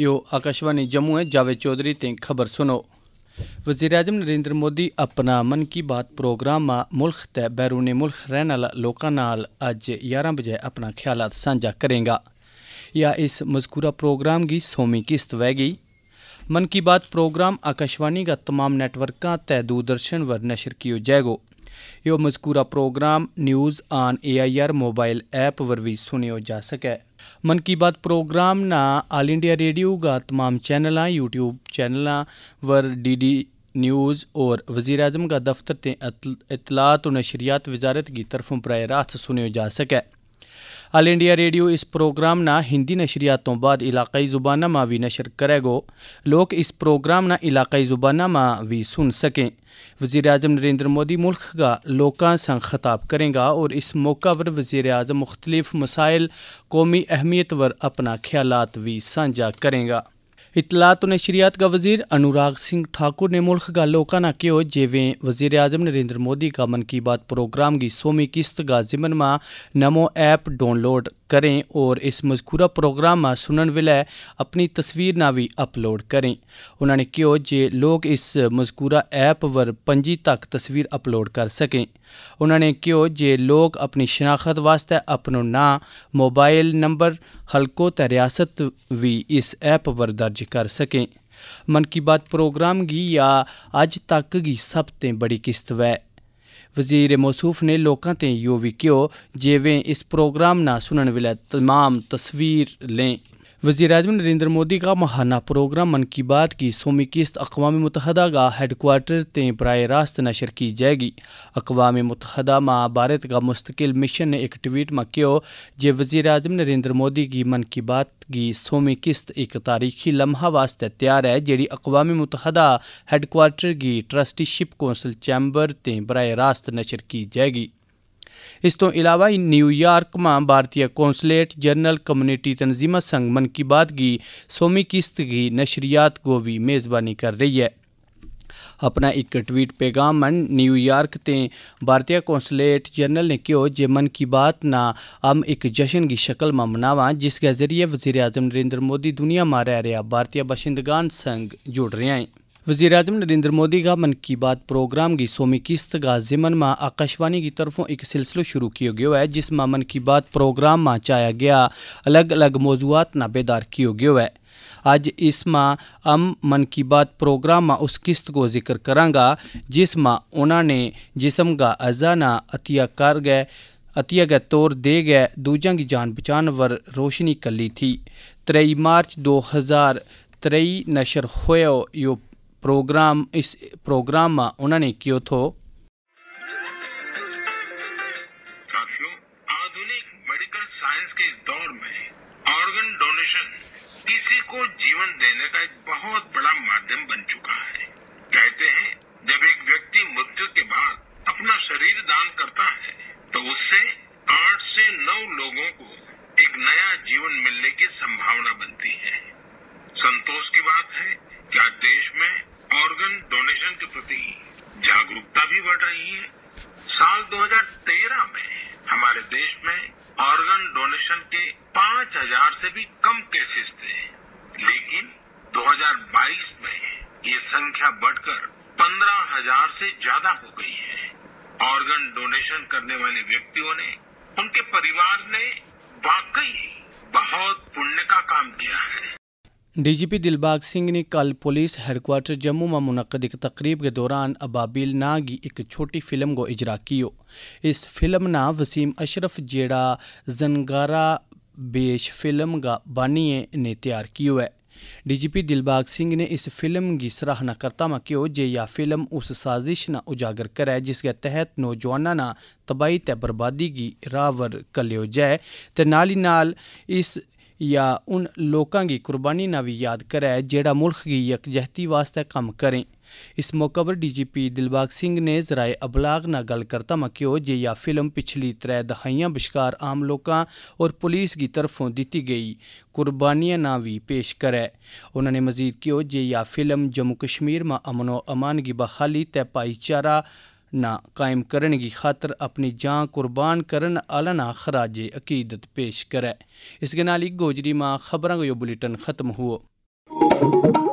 यो आकाशवाणी जम्मू है जावेद चौधरी ते खबर सुनो वजीर अजम नरेंद्र मोदी अपना मन की बात प्रोग्राम मुल्ख ते बैरूनी मुल्क रहने लोगों नाल अज ग्यारह बजे अपना ख्याल साझा करेगा या इस मजकूरा प्रोग्राम की सौवीं किस्त वह मन की बात प्रोग्राम आकाशवाणी का तमाम नेटवर्क ते दूरदर्शन पर नशर किया जाएगा यो मजकूरा programme news on A I R mobile app पर भी सुनियो जा सके मन की बात प्रोग्राम ना ऑल इंडिया रेडियो का तमाम चैनल यूट्यूब चैनल वर डी डी न्यूज़ और वजीर अजम का दफ्तर ते इतलात और नशरियात वजारत की तरफों बर रास्त सुनियो जा सके आल इंडिया रेडियो इस प्रोग्राम हिंदी नशरियातों बाद इलाकई जुबाना मा भी नशर करेगो लोग इस प्रोग्राम ना इलाकई जुबाना मा भी सुन सकें वजीर अजम नरेंद्र मोदी मुल्क का लोगों संग खताब करेंगे और इस मौका पर वजीर अजम मुख्तलिफ मसाइल कौमी अहमियत पर अपना ख्याल भी साझा करेंगे इतलात नशरियात का वजीर अनुराग सिंह ठाकुर ने मुल्क का लोकाना कियो जेवें वजीर आजम नरेंद्र मोदी का मन की बात प्रोग्राम की सोमी किस्त का जिमन में नमो ऐप डाउनलोड करें और इस मजकूरा प्रोग्राम में सुनने वेले अपनी तस्वीर ना भी अपलोड करें उन्होंने क्यों जे लोग इस मजकूरा ऐप पर पंजी तक तस्वीर अपलोड कर सकें उन्होंने क्यों जे लोग अपनी शिनाखत वास्ते अपनो नाम मोबाइल नंबर हल्को तो रियासत भी इस ऐप पर दर्ज दर्ज कर सकें मन की बात प्रोग्राम गी या अज तक गी सब ते बड़ी किस्त वै ਵਜ਼ੀਰ ਮੌਸੂਫ ਨੇ ਲੋਕਾਂ ਤੇ ਯੋ ਵੀ ਕਿਉ ਜਿਵੇਂ ਇਸ ਪ੍ਰੋਗਰਾਮ ਨਾ ਸੁਣਨ ਵੇਲੇ ਤਮਾਮ ਤਸਵੀਰ ਲੈ वजीर अजम नरेंद्र मोदी का महाना प्रोग्राम मन की बात की सोमी किस्त अकवा मुतहदा का हेडकुआटर ते बर रास्त नशर की जाएगी अकवा मुतहदा माँ भारत का मुस्तकिल मिशन ने एक ट्वीट में क्यों जे वजीर अजम नरेंद्र मोदी की मन की बात की सोमी किस्त एक तारीखी लम्हा वास्ते तैयार है जड़ी अकवा मुतहदा हेडकुआटर की ट्रस्टीशिप कौंसल चैम्बर ते बर रास्त नशर की जाएगी ਇਸ तो इलावा न्यूयॉर्क ਨਿਊਯਾਰਕમાં ਭਾਰਤੀ ਕੌਂਸੂਲੇਟ ਜਨਰਲ ਕਮਿਊਨਿਟੀ ਤਨਜ਼ੀਮਾ ਸੰਗ ਮਨ ਕੀ ਬਾਤ की सोमी की नशरियात को भी मेज़बानी कर रही है अपना एक ट्वीट पैगाम मन न्यूयॉर्क ते भारतीय कौंसलेट जनरल ने कहो जे मन की बात ना हम एक जश्न की शक्ल में मनावा जिसके जरिए वजीर अजम नरेंद्र मोदी दुनिया मारे रहा भारतीय बाशिंदगान संघ जुड़ रहा है वजीर अजम नरेंद्र मोदी का मन की बात प्रोग्राम की सोमी किस्त का जिमन माँ आकाशवाणी की तरफों एक सिलसिलो शुरू किया गया है जिसमें मन की बात प्रोग्राम मा चाया गया अलग अलग मौजूद ना बेदार किया गया है आज इस माँ अम मन की बात प्रोग्राम में उस किस्त को जिक्र करांगा जिसमें उन्होंने जिसम का अजाना अतिया कर गए अतिया गए तौर दे गए दूजा की जान बचान वर रोशनी कली थी त्रई मार्च दो हज़ार त्रेई नशर हो यो પ્રોગ્રામ ઇસ પ્રોગ્રામમાં ઉન્હોंने कियो थो आधुनिक मेडिकल साइंस के दौर में ऑर्गन डोनेशन किसी को जीवन देने का एक बहुत बड़ा माध्यम बन चुका है कहते हैं जब एक व्यक्ति मृत्यु के बाद अपना शरीर दान करता है भी बढ़ रही है साल 2013 में हमारे देश में ऑर्गन डोनेशन के 5000 से भी कम केसेस थे लेकिन 2022 में ये संख्या बढ़कर 15000 से ज्यादा हो गई है ऑर्गन डोनेशन करने वाले व्यक्तियों ने उनके परिवार ने वाकई बहुत पुण्य का काम किया है डीजीपी दिलबाग सिंह ने कल पुलिस हेडक्वार्टर जम्मू में मुनद एक तकरीब के दौरान अबाबिल ना की एक छोटी फिल्म को इजरा किया इस फिल्म ना वसीम अशरफ जेड़ा जनगारा बेश फिल्म का बानिए ने तैयार किया है डीजीपी दिलबाग सिंह ने इस फिल्म की सराहना करता में क्यों जे या फिल्म उस साजिश न उजागर करे जिसके तहत नौजवाना ना तबाही ते बर्बादी की रावर कलियो जाए तो नाल ही नाल इस या उन लोगों की कुर्बानी ना भी याद करे जेड़ा मुल्क की यकजहती वास्ते कम करें इस मौके पर डीजीपी दिलबाग सिंह ने जराए अबलाग न गल करता मक्यो जे या फिल्म पिछली त्रै दहाइया बशकार आम लोगों और पुलिस की तरफों दी गई कुर्बानियां ना भी पेश करे उन्होंने मजीद क्यों जे या फिल्म जम्मू कश्मीर में अमनो अमान की बहाली तय भाईचारा ना कायम करने की खातर अपनी जान कुर्बान करन आलना खराजे अकीदत पेश करे इसके नाली गोजरी माँ खबर बुलेटिन खत्म हुआ